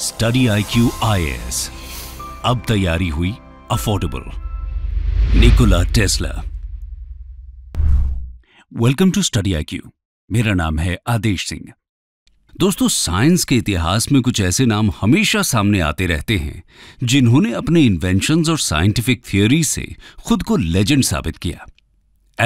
study I Q S अब तैयारी हुई affordable Nikola Tesla welcome to Study I Q मेरा नाम है आदेश सिंह दोस्तों साइंस के इतिहास में कुछ ऐसे नाम हमेशा सामने आते रहते हैं जिन्होंने अपने इन्वेंशंस और साइंटिफिक थियोरी से खुद को लेजेंड साबित किया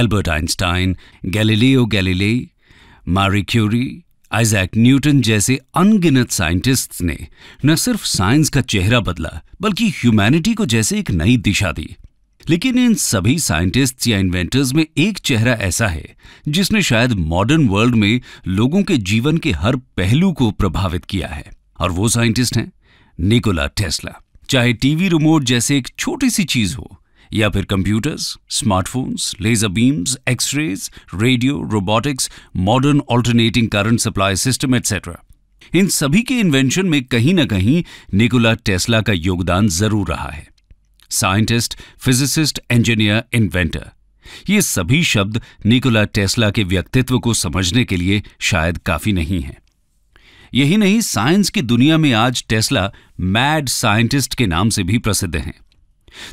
एल्बर्ट आइंस्टाइन गैलीलियो गैलीले मारी क्यूरी आइजैक न्यूटन जैसे अनगिनत साइंटिस्ट्स ने न सिर्फ साइंस का चेहरा बदला बल्कि ह्यूमैनिटी को जैसे एक नई दिशा दी लेकिन इन सभी साइंटिस्ट्स या इन्वेंटर्स में एक चेहरा ऐसा है जिसने शायद मॉडर्न वर्ल्ड में लोगों के जीवन के हर पहलू को प्रभावित किया है और वो साइंटिस्ट हैं निकोला टेस्ला चाहे टीवी रिमोट जैसे एक छोटी सी चीज हो या फिर computers smartphones laser beams x-rays radio robotics modern alternating current supply system etcetera इन सभी के इन्वेंशन में कहीं ना कहीं निकोला टेस्ला का योगदान जरूर रहा है साइंटिस्ट फिजिसिस्ट इंजीनियर इन्वेंटर ये सभी शब्द निकोला टेस्ला के व्यक्तित्व को समझने के लिए शायद काफी नहीं है यही नहीं साइंस की दुनिया में आज टेस्ला मैड साइंटिस्ट के नाम से भी प्रसिद्ध हैं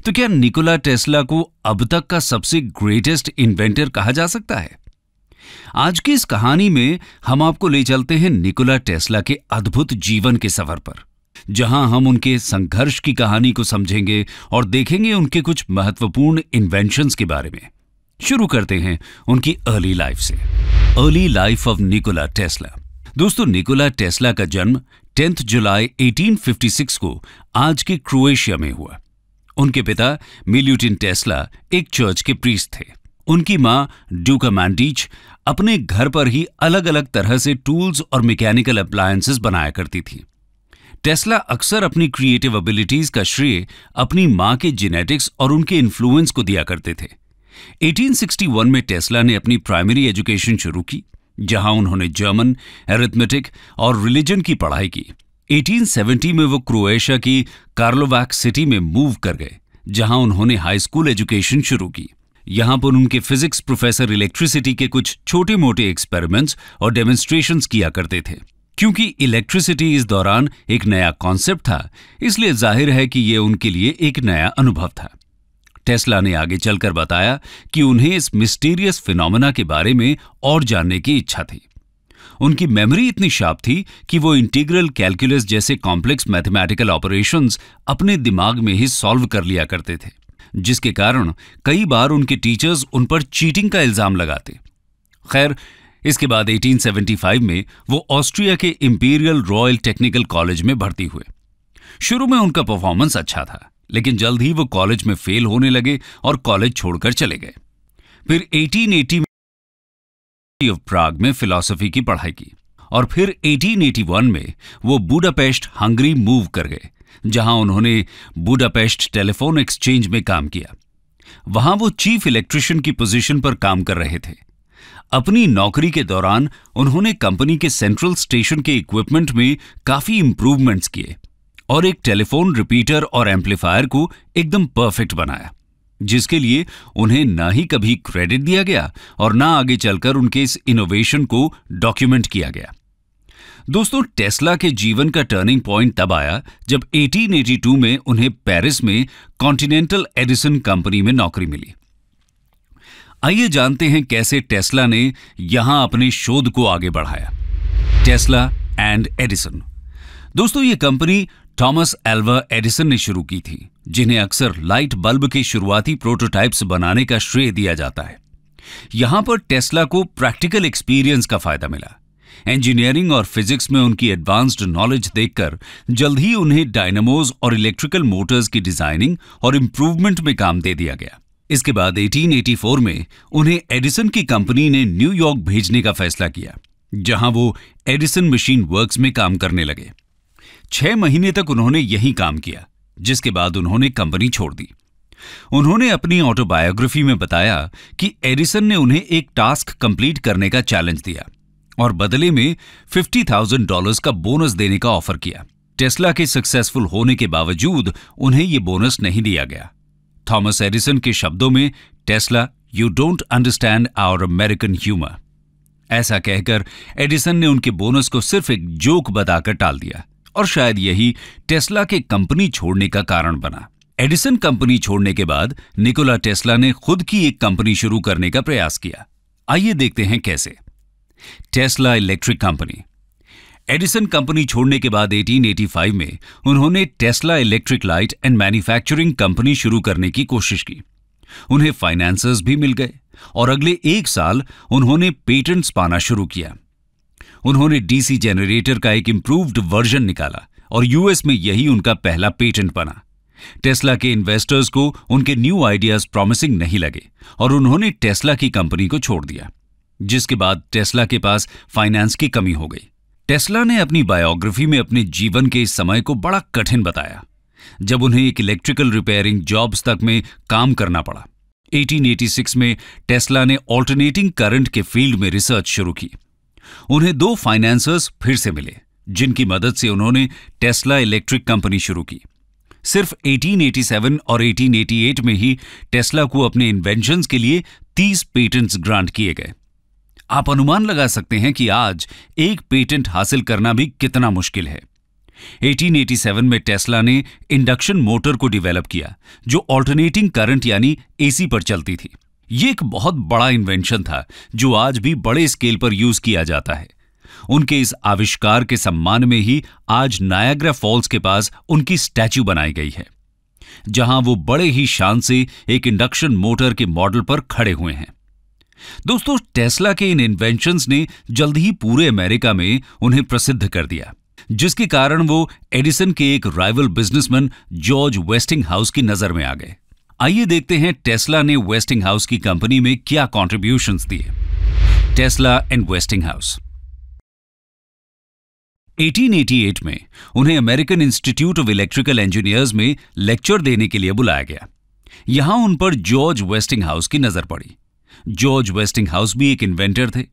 तो क्या निकोला टेस्ला को अब तक का सबसे ग्रेटेस्ट इन्वेंटर कहा जा सकता है आज की इस कहानी में हम आपको ले चलते हैं निकोला टेस्ला के अद्भुत जीवन के सफर पर जहां हम उनके संघर्ष की कहानी को समझेंगे और देखेंगे उनके कुछ महत्वपूर्ण इन्वेंशन के बारे में शुरू करते हैं उनकी अर्ली लाइफ से early life of Nikola Tesla दोस्तों निकोला टेस्ला का जन्म 10 जुलाई 1856 को आज के क्रोएशिया में हुआ उनके पिता मिल्यूटिन टेस्ला एक चर्च के प्रीस्ट थे उनकी माँ ड्यूका मैंडीच अपने घर पर ही अलग अलग तरह से टूल्स और मैकेनिकल अप्लायंसेस बनाया करती थी टेस्ला अक्सर अपनी क्रिएटिव एबिलिटीज का श्रेय अपनी माँ के जेनेटिक्स और उनके इन्फ्लुएंस को दिया करते थे 1861 में टेस्ला ने अपनी प्राइमरी एजुकेशन शुरू की जहां उन्होंने जर्मन एरिथमेटिक और रिलीजन की पढ़ाई की 1870 में वो क्रोएशिया की कार्लोवैक सिटी में मूव कर गए जहां उन्होंने हाई स्कूल एजुकेशन शुरू की यहां पर उनके फिजिक्स प्रोफेसर इलेक्ट्रिसिटी के कुछ छोटे मोटे एक्सपेरिमेंट्स और डेमोन्स्ट्रेशन किया करते थे क्योंकि इलेक्ट्रिसिटी इस दौरान एक नया कॉन्सेप्ट था इसलिए जाहिर है कि यह उनके लिए एक नया अनुभव था टेस्ला ने आगे चलकर बताया कि उन्हें इस मिस्टीरियस फिनोमेना के बारे में और जानने की इच्छा थी उनकी मेमोरी इतनी शार्प थी कि वो इंटीग्रल कैलकुलस जैसे कॉम्प्लेक्स मैथमेटिकल ऑपरेशंस अपने दिमाग में ही सॉल्व कर लिया करते थे जिसके कारण कई बार उनके टीचर्स उन पर चीटिंग का इल्जाम लगाते खैर इसके बाद 1875 में वो ऑस्ट्रिया के इंपीरियल रॉयल टेक्निकल कॉलेज में भर्ती हुए शुरू में उनका परफॉर्मेंस अच्छा था लेकिन जल्द ही वो कॉलेज में फेल होने लगे और कॉलेज छोड़कर चले गए फिर 1880 में ऑफ प्राग में फिलॉसफी की पढ़ाई की और फिर 1881 में वो बूडापेस्ट हंगरी मूव कर गए जहां उन्होंने बूडापेस्ट टेलीफोन एक्सचेंज में काम किया वहां वो चीफ इलेक्ट्रिशियन की पोजीशन पर काम कर रहे थे अपनी नौकरी के दौरान उन्होंने कंपनी के सेंट्रल स्टेशन के इक्विपमेंट में काफी इंप्रूवमेंट्स किए और एक टेलीफोन रिपीटर और एम्पलीफायर को एकदम परफेक्ट बनाया जिसके लिए उन्हें ना ही कभी क्रेडिट दिया गया और ना आगे चलकर उनके इस इनोवेशन को डॉक्यूमेंट किया गया दोस्तों टेस्ला के जीवन का टर्निंग पॉइंट तब आया जब 1882 में उन्हें पेरिस में कॉन्टिनेंटल एडिसन कंपनी में नौकरी मिली आइए जानते हैं कैसे टेस्ला ने यहां अपने शोध को आगे बढ़ाया टेस्ला एंड एडिसन दोस्तों ये कंपनी थॉमस एल्वर एडिसन ने शुरू की थी जिन्हें अक्सर लाइट बल्ब के शुरुआती प्रोटोटाइप्स बनाने का श्रेय दिया जाता है यहां पर टेस्ला को प्रैक्टिकल एक्सपीरियंस का फायदा मिला इंजीनियरिंग और फिजिक्स में उनकी एडवांस्ड नॉलेज देखकर जल्द ही उन्हें डायनामोज और इलेक्ट्रिकल मोटर्स की डिजाइनिंग और इम्प्रूवमेंट में काम दे दिया गया इसके बाद 1884 में उन्हें एडिसन की कंपनी ने न्यूयॉर्क भेजने का फैसला किया जहां वो एडिसन मशीन वर्क्स में काम करने लगे छह महीने तक उन्होंने यही काम किया जिसके बाद उन्होंने कंपनी छोड़ दी उन्होंने अपनी ऑटोबायोग्राफी में बताया कि एडिसन ने उन्हें एक टास्क कंप्लीट करने का चैलेंज दिया और बदले में फिफ्टी थाउजेंड डॉलर का बोनस देने का ऑफर किया टेस्ला के सक्सेसफुल होने के बावजूद उन्हें यह बोनस नहीं दिया गया थॉमस एडिसन के शब्दों में Tesla you don't understand our American humour ऐसा कहकर एडिसन ने उनके बोनस को सिर्फ एक जोक बताकर टाल दिया और शायद यही टेस्ला के कंपनी छोड़ने का कारण बना एडिसन कंपनी छोड़ने के बाद निकोला टेस्ला ने खुद की एक कंपनी शुरू करने का प्रयास किया आइए देखते हैं कैसे Tesla Electric Company Edison Company छोड़ने के बाद 1885 में उन्होंने Tesla Electric Light and Manufacturing Company शुरू करने की कोशिश की उन्हें फाइनेंसर्स भी मिल गए और अगले एक साल उन्होंने पेटेंट्स पाना शुरू किया उन्होंने डीसी जनरेटर का एक इम्प्रूव्ड वर्जन निकाला और यूएस में यही उनका पहला पेटेंट बना टेस्ला के इन्वेस्टर्स को उनके न्यू आइडियाज प्रॉमिसिंग नहीं लगे और उन्होंने टेस्ला की कंपनी को छोड़ दिया जिसके बाद टेस्ला के पास फाइनेंस की कमी हो गई टेस्ला ने अपनी बायोग्राफी में अपने जीवन के इस समय को बड़ा कठिन बताया जब उन्हें एक इलेक्ट्रिकल रिपेयरिंग जॉब्स तक में काम करना पड़ा 1886 में टेस्ला ने ऑल्टरनेटिंग करंट के फील्ड में रिसर्च शुरू की उन्हें दो फाइनेंसर्स फिर से मिले जिनकी मदद से उन्होंने टेस्ला इलेक्ट्रिक कंपनी शुरू की सिर्फ 1887 और 1888 में ही टेस्ला को अपने इन्वेंशन के लिए 30 पेटेंट्स ग्रांट किए गए आप अनुमान लगा सकते हैं कि आज एक पेटेंट हासिल करना भी कितना मुश्किल है 1887 में टेस्ला ने इंडक्शन मोटर को डेवलप किया जो ऑल्टरनेटिंग करंट यानी एसी पर चलती थी ये एक बहुत बड़ा इन्वेंशन था जो आज भी बड़े स्केल पर यूज किया जाता है उनके इस आविष्कार के सम्मान में ही आज नायाग्रा फॉल्स के पास उनकी स्टैच्यू बनाई गई है जहां वो बड़े ही शान से एक इंडक्शन मोटर के मॉडल पर खड़े हुए हैं दोस्तों टेस्ला के इन इन्वेंशन ने जल्द ही पूरे अमेरिका में उन्हें प्रसिद्ध कर दिया जिसके कारण वो एडिसन के एक rival businessman George Westinghouse की नजर में आ गए आइए देखते हैं टेस्ला ने वेस्टिंग हाउस की कंपनी में क्या कॉन्ट्रीब्यूशन दिए टेस्ला एंड वेस्टिंग हाउस 1888 में उन्हें American Institute of Electrical Engineers में लेक्चर देने के लिए बुलाया गया यहां उन पर जॉर्ज वेस्टिंग हाउस की नजर पड़ी जॉर्ज वेस्टिंग हाउस भी एक इन्वेंटर थे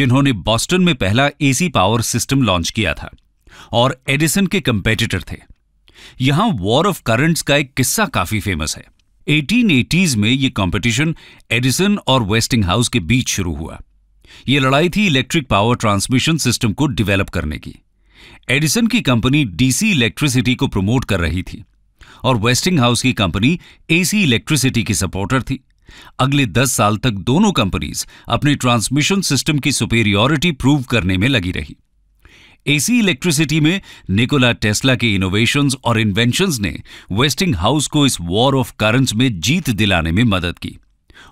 जिन्होंने बॉस्टन में पहला एसी पावर सिस्टम लॉन्च किया था और एडिसन के कंपेटिटर थे यहां वॉर ऑफ करंट्स का एक किस्सा काफी फेमस है 1880s में ये कंपटीशन एडिसन और वेस्टिंग हाउस के बीच शुरू हुआ यह लड़ाई थी इलेक्ट्रिक पावर ट्रांसमिशन सिस्टम को डेवलप करने की एडिसन की कंपनी डीसी इलेक्ट्रिसिटी को प्रमोट कर रही थी और वेस्टिंग हाउस की कंपनी एसी इलेक्ट्रिसिटी की सपोर्टर थी अगले दस साल तक दोनों कंपनीज अपने ट्रांसमिशन सिस्टम की सुपेरियोरिटी प्रूव करने में लगी रही एसी इलेक्ट्रिसिटी में निकोला टेस्ला के इनोवेशंस और इन्वेंशंस ने वेस्टिंग हाउस को इस वॉर ऑफ करंट्स में जीत दिलाने में मदद की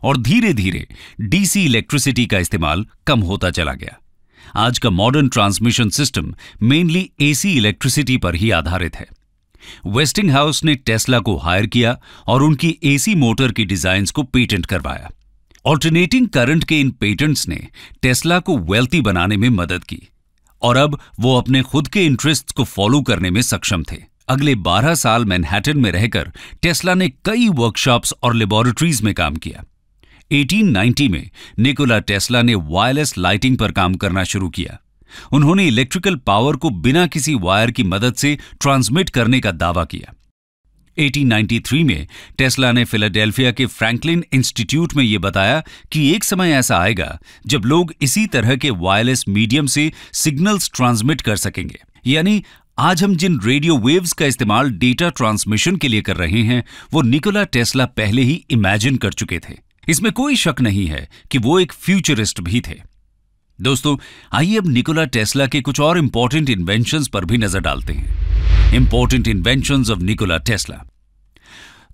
और धीरे धीरे डीसी इलेक्ट्रिसिटी का इस्तेमाल कम होता चला गया आज का modern transmission system mainly AC electricity पर ही आधारित है वेस्टिंग हाउस ने टेस्ला को हायर किया और उनकी एसी मोटर की डिजाइन को पेटेंट करवाया ऑल्टरनेटिंग करंट के इन पेटेंट्स ने टेस्ला को वेल्थी बनाने में मदद की और अब वो अपने खुद के इंटरेस्ट को फॉलो करने में सक्षम थे अगले 12 साल मैनहैटन में रहकर टेस्ला ने कई वर्कशॉप्स और लेबोरेटरीज में काम किया 1890 में निकोला टेस्ला ने वायरलेस लाइटिंग पर काम करना शुरू किया उन्होंने इलेक्ट्रिकल पावर को बिना किसी वायर की मदद से ट्रांसमिट करने का दावा किया 1893 में टेस्ला ने फिलाडेल्फिया के फ्रैंकलिन इंस्टीट्यूट में यह बताया कि एक समय ऐसा आएगा जब लोग इसी तरह के वायरलेस मीडियम से सिग्नल्स ट्रांसमिट कर सकेंगे यानी आज हम जिन रेडियो वेव्स का इस्तेमाल डेटा ट्रांसमिशन के लिए कर रहे हैं वो निकोला टेस्ला पहले ही इमेजिन कर चुके थे इसमें कोई शक नहीं है कि वो एक फ्यूचरिस्ट भी थे दोस्तों आइए अब निकोला टेस्ला के कुछ और इंपॉर्टेंट इन्वेंशन पर भी नजर डालते हैं important invention of Nikola Tesla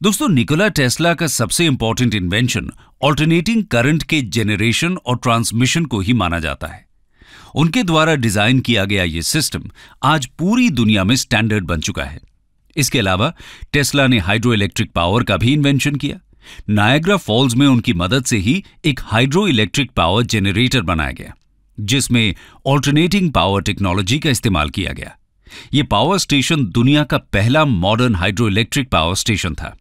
दोस्तों निकोला टेस्ला का सबसे इंपॉर्टेंट इन्वेंशन ऑल्टरनेटिंग करंट के जेनरेशन और ट्रांसमिशन को ही माना जाता है उनके द्वारा डिजाइन किया गया यह सिस्टम आज पूरी दुनिया में स्टैंडर्ड बन चुका है इसके अलावा टेस्ला ने हाइड्रो इलेक्ट्रिक पावर का भी इन्वेंशन किया नायग्रा फॉल्स में उनकी मदद से ही एक हाइड्रो इलेक्ट्रिक पावर जेनरेटर बनाया गया जिसमें ऑल्टरनेटिंग पावर टेक्नोलॉजी का इस्तेमाल किया गया यह पावर स्टेशन दुनिया का पहला modern hydroelectric power station था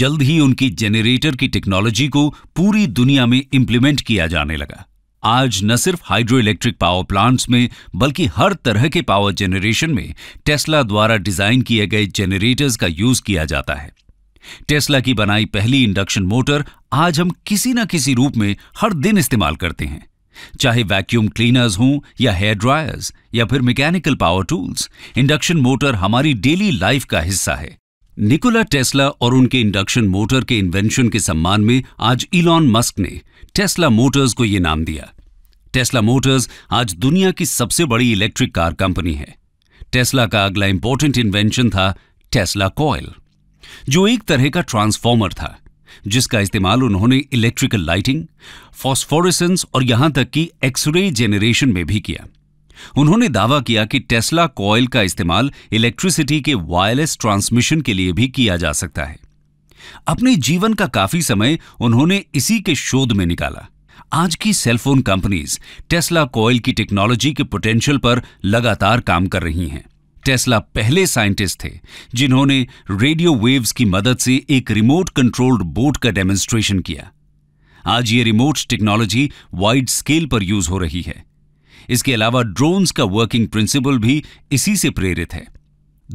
जल्द ही उनकी जेनरेटर की टेक्नोलॉजी को पूरी दुनिया में इंप्लीमेंट किया जाने लगा आज न सिर्फ हाइड्रो इलेक्ट्रिक पावर प्लांट्स में बल्कि हर तरह के पावर जेनरेशन में टेस्ला द्वारा डिजाइन किए गए जेनरेटर्स का यूज किया जाता है टेस्ला की बनाई पहली इंडक्शन मोटर आज हम किसी न किसी रूप में हर दिन इस्तेमाल करते हैं चाहे वैक्यूम क्लीनर्स हों या हेयर ड्रायर्स या फिर mechanical power tools induction motor हमारी डेली लाइफ का हिस्सा है निकोला टेस्ला और उनके इंडक्शन मोटर के इन्वेंशन के सम्मान में आज इलॉन मस्क ने टेस्ला मोटर्स को यह नाम दिया टेस्ला मोटर्स आज दुनिया की सबसे बड़ी इलेक्ट्रिक कार कंपनी है टेस्ला का अगला इंपॉर्टेंट इन्वेंशन था टेस्ला कॉयल जो एक तरह का ट्रांसफॉर्मर था जिसका इस्तेमाल उन्होंने इलेक्ट्रिकल लाइटिंग फॉस्फोरेसेंस और यहां तक कि एक्सरे जेनरेशन में भी किया उन्होंने दावा किया कि टेस्ला कॉयल का इस्तेमाल इलेक्ट्रिसिटी के वायरलेस ट्रांसमिशन के लिए भी किया जा सकता है अपने जीवन का काफी समय उन्होंने इसी के शोध में निकाला आज की सेलफोन कंपनीज टेस्ला कॉयल की टेक्नोलॉजी के पोटेंशियल पर लगातार काम कर रही हैं टेस्ला पहले साइंटिस्ट थे जिन्होंने रेडियो वेव्स की मदद से एक रिमोट कंट्रोल्ड बोट का डेमोन्स्ट्रेशन किया आज ये रिमोट टेक्नोलॉजी वाइड स्केल पर यूज हो रही है इसके अलावा ड्रोन्स का वर्किंग प्रिंसिपल भी इसी से प्रेरित है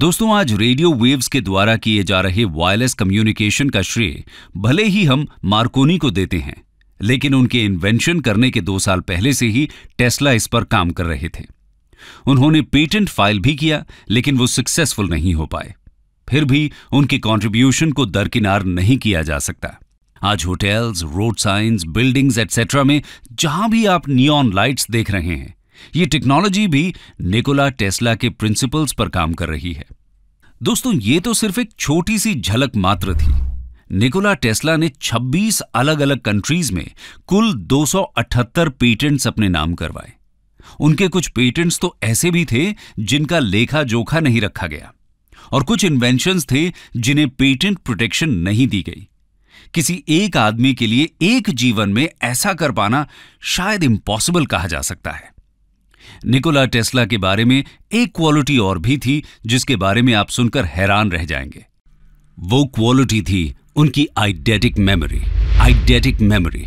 दोस्तों आज रेडियो वेव्स के द्वारा किए जा रहे वायरलेस कम्युनिकेशन का श्रेय भले ही हम मार्कोनी को देते हैं लेकिन उनके इन्वेंशन करने के दो साल पहले से ही टेस्ला इस पर काम कर रहे थे उन्होंने पेटेंट फाइल भी किया लेकिन वो सक्सेसफुल नहीं हो पाए फिर भी उनके कंट्रीब्यूशन को दरकिनार नहीं किया जा सकता आज hotels road signs buildings etcetera में जहां भी आप नियॉन लाइट्स देख रहे हैं ये टेक्नोलॉजी भी निकोला टेस्ला के प्रिंसिपल्स पर काम कर रही है दोस्तों ये तो सिर्फ एक छोटी सी झलक मात्र थी निकोला टेस्ला ने 26 अलग अलग कंट्रीज में कुल 278 पेटेंट्स अपने नाम करवाए उनके कुछ पेटेंट्स तो ऐसे भी थे जिनका लेखा जोखा नहीं रखा गया और कुछ इन्वेंशंस थे जिन्हें पेटेंट प्रोटेक्शन नहीं दी गई किसी एक आदमी के लिए एक जीवन में ऐसा कर पाना शायद इम्पॉसिबल कहा जा सकता है निकोला टेस्ला के बारे में एक क्वालिटी और भी थी जिसके बारे में आप सुनकर हैरान रह जाएंगे वो क्वालिटी थी उनकी आइडेटिक मेमोरी आइडेटिक मेमोरी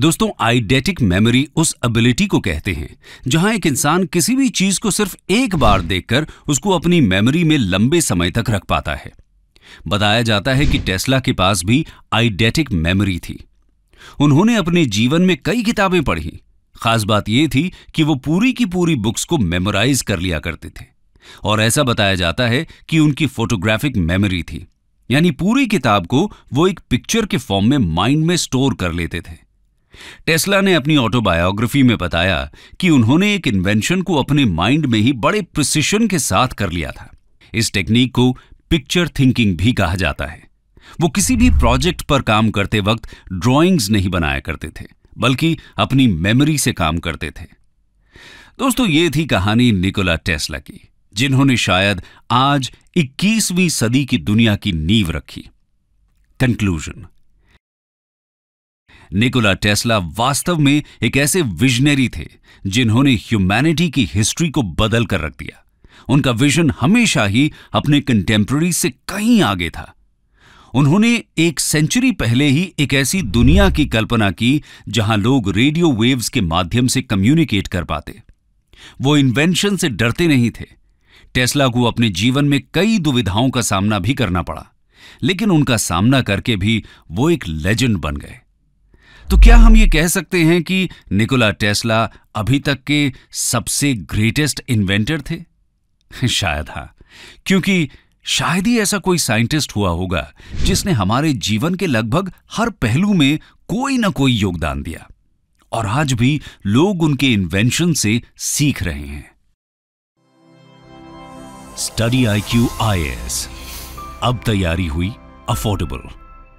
दोस्तों आइडेटिक मेमोरी उस एबिलिटी को कहते हैं जहां एक इंसान किसी भी चीज को सिर्फ एक बार देखकर उसको अपनी मेमोरी में लंबे समय तक रख पाता है बताया जाता है कि टेस्ला के पास भी आइडेटिक मेमोरी थी उन्होंने अपने जीवन में कई किताबें पढ़ी खास बात यह थी कि वो पूरी की पूरी बुक्स को मेमोराइज कर लिया करते थे और ऐसा बताया जाता है कि उनकी फोटोग्राफिक मेमोरी थी यानी पूरी किताब को वो एक पिक्चर के फॉर्म में माइंड में स्टोर कर लेते थे टेस्ला ने अपनी ऑटोबायोग्राफी में बताया कि उन्होंने एक इन्वेंशन को अपने माइंड में ही बड़े प्रिसिशन के साथ कर लिया था इस टेक्निक को पिक्चर थिंकिंग भी कहा जाता है वो किसी भी प्रोजेक्ट पर काम करते वक्त ड्राइंग्स नहीं बनाया करते थे बल्कि अपनी मेमोरी से काम करते थे दोस्तों ये थी कहानी निकोला टेस्ला की जिन्होंने शायद आज 21वीं सदी की दुनिया की नींव रखी कंक्लूजन निकोला टेस्ला वास्तव में एक ऐसे विजनरी थे जिन्होंने ह्यूमैनिटी की हिस्ट्री को बदल कर रख दिया उनका विजन हमेशा ही अपने कंटेम्प्रेरी से कहीं आगे था उन्होंने एक सेंचुरी पहले ही एक ऐसी दुनिया की कल्पना की जहां लोग रेडियो वेव्स के माध्यम से कम्युनिकेट कर पाते वो इन्वेंशन से डरते नहीं थे टेस्ला को अपने जीवन में कई दुविधाओं का सामना भी करना पड़ा लेकिन उनका सामना करके भी वो एक लेजेंड बन गए तो क्या हम ये कह सकते हैं कि निकोला टेस्ला अभी तक के सबसे ग्रेटेस्ट इन्वेंटर थे शायद हाँ क्योंकि शायद ही ऐसा कोई साइंटिस्ट हुआ होगा जिसने हमारे जीवन के लगभग हर पहलू में कोई ना कोई योगदान दिया और आज भी लोग उनके इन्वेंशन से सीख रहे हैं Study I Q I S अब तैयारी हुई अफोर्डेबल